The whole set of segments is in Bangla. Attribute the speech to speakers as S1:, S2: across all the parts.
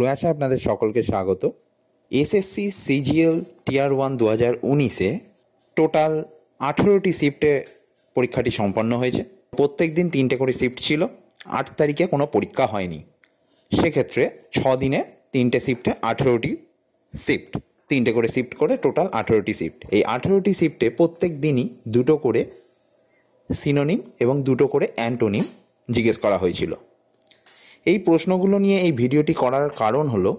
S1: প্রয়াসে আপনাদের সকলকে স্বাগত এসএসসি সিজিএল টিয়ার ওয়ান দু হাজার উনিশে টোটাল আঠেরোটি শিফটে পরীক্ষাটি সম্পন্ন হয়েছে প্রত্যেক দিন তিনটে করে শিফট ছিল আট তারিখে কোনো পরীক্ষা হয়নি সেক্ষেত্রে ছ দিনে তিনটে শিফটে আঠেরোটি শিফট তিনটে করে শিফট করে টোটাল আঠেরোটি শিফট এই আঠেরোটি শিফটে প্রত্যেক দিনই দুটো করে সিনোনিম এবং দুটো করে অ্যান্টোনিম জিজ্ঞেস করা হয়েছিল এই প্রশ্নগুলো নিয়ে এই ভিডিওটি করার কারণ হলো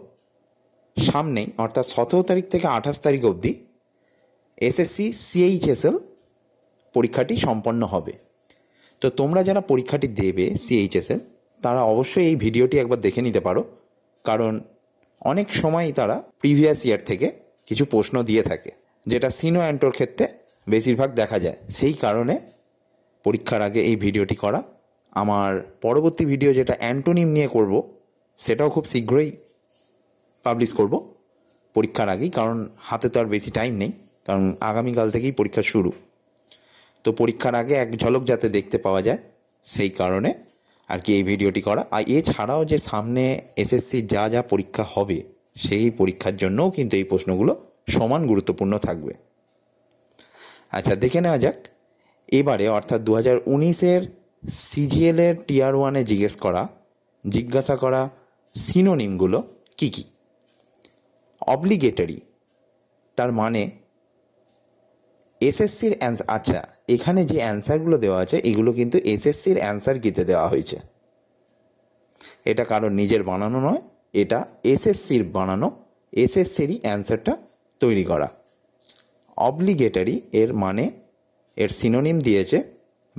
S1: সামনেই অর্থাৎ সতেরো তারিখ থেকে আঠাশ তারিখ অবধি এসএসসি সিএইচএসএল পরীক্ষাটি সম্পন্ন হবে তো তোমরা যারা পরীক্ষাটি দেবে সিএইচএসএল তারা অবশ্যই এই ভিডিওটি একবার দেখে নিতে পারো কারণ অনেক সময়ই তারা প্রিভিয়াস ইয়ার থেকে কিছু প্রশ্ন দিয়ে থাকে যেটা সিনো অ্যান্টোর ক্ষেত্রে বেশিরভাগ দেখা যায় সেই কারণে পরীক্ষার আগে এই ভিডিওটি করা আমার পরবর্তী ভিডিও যেটা অ্যান্টোনিম নিয়ে করব সেটাও খুব শীঘ্রই পাবলিশ করব পরীক্ষার আগেই কারণ হাতে তো আর বেশি টাইম নেই কারণ আগামীকাল থেকেই পরীক্ষা শুরু তো পরীক্ষার আগে এক ঝলক যাতে দেখতে পাওয়া যায় সেই কারণে আর কি এই ভিডিওটি করা আর এছাড়াও যে সামনে এসএসসি যা যা পরীক্ষা হবে সেই পরীক্ষার জন্যও কিন্তু এই প্রশ্নগুলো সমান গুরুত্বপূর্ণ থাকবে আচ্ছা দেখে নেওয়া যাক এবারে অর্থাৎ দু হাজার উনিশের সিজিএলের টিয়ার ওয়ানে জিজ্ঞেস করা জিজ্ঞাসা করা সিনোনিমগুলো কি কি অবলিগেটরি তার মানে এসএসসির অ্যান্সার আচ্ছা এখানে যে অ্যান্সারগুলো দেওয়া আছে এগুলো কিন্তু এসএসসির অ্যান্সার কিতে দেওয়া হয়েছে এটা কারোর নিজের বানানো নয় এটা এসএসসির বানানো এসএসসিরই অ্যান্সারটা তৈরি করা অবলিগেটারি এর মানে এর সিনোনিম দিয়েছে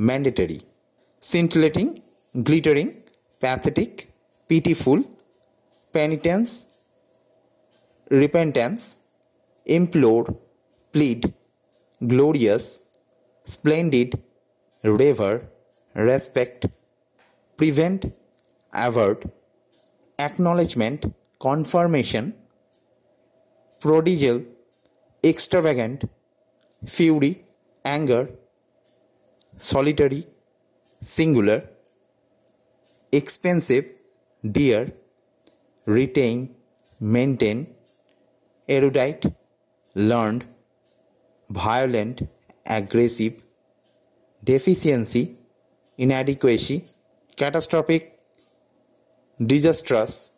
S1: mandatory scintillating glittering pathetic pitiful penitence repentance implore plead glorious splendid revere respect prevent avert acknowledgement confirmation prodigal extravagant fury anger solitary singular, expensive, dear, retain, maintain, erudite, learned, violent, aggressive, deficiency, inadequacy, catastrophic, disastrous,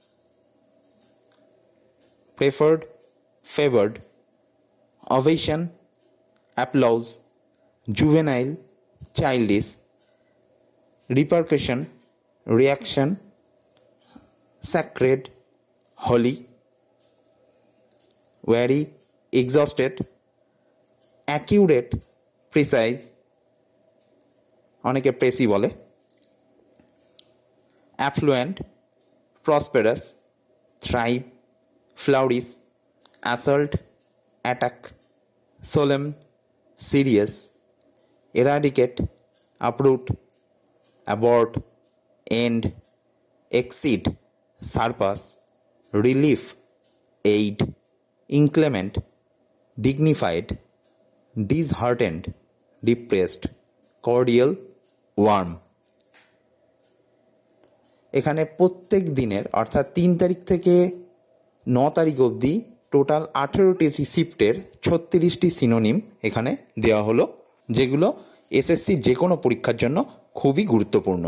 S1: preferred, favored, ovation, applause, juvenile, childish, repercussion reaction sacred holy weary exhausted accurate precise অনেকে পেসি বলে affluent prosperous thrive flourish assault attack solemn serious eradicate uproot abort end exceed surpass relief aid inclement dignified disheartened depressed cordial warm এখানে প্রত্যেক দিনের অর্থাৎ তিন তারিখ থেকে ন তারিখ অবধি টোটাল আঠেরোটি শিফটের ছত্রিশটি সিনোনিম এখানে দেওয়া হলো যেগুলো এসএসসি যে কোনো পরীক্ষার জন্য খুবই গুরুত্বপূর্ণ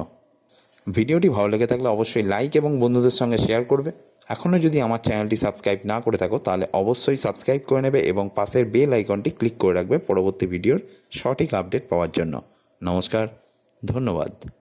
S1: ভিডিওটি ভালো লেগে থাকলে অবশ্যই লাইক এবং বন্ধুদের সঙ্গে শেয়ার করবে এখনও যদি আমার চ্যানেলটি সাবস্ক্রাইব না করে থাকো তাহলে অবশ্যই সাবস্ক্রাইব করে নেবে এবং পাশের বেল আইকনটি ক্লিক করে রাখবে পরবর্তী ভিডিওর সঠিক আপডেট পাওয়ার জন্য নমস্কার ধন্যবাদ